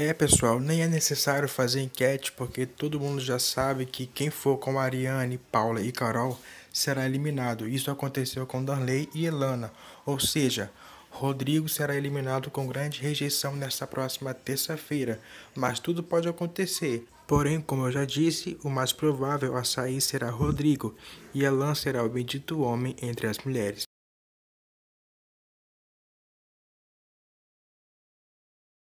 É pessoal, nem é necessário fazer enquete porque todo mundo já sabe que quem for com Ariane, Paula e Carol será eliminado. Isso aconteceu com Darley e Elana, ou seja, Rodrigo será eliminado com grande rejeição nesta próxima terça-feira, mas tudo pode acontecer. Porém, como eu já disse, o mais provável a sair será Rodrigo e Elan será o bendito homem entre as mulheres.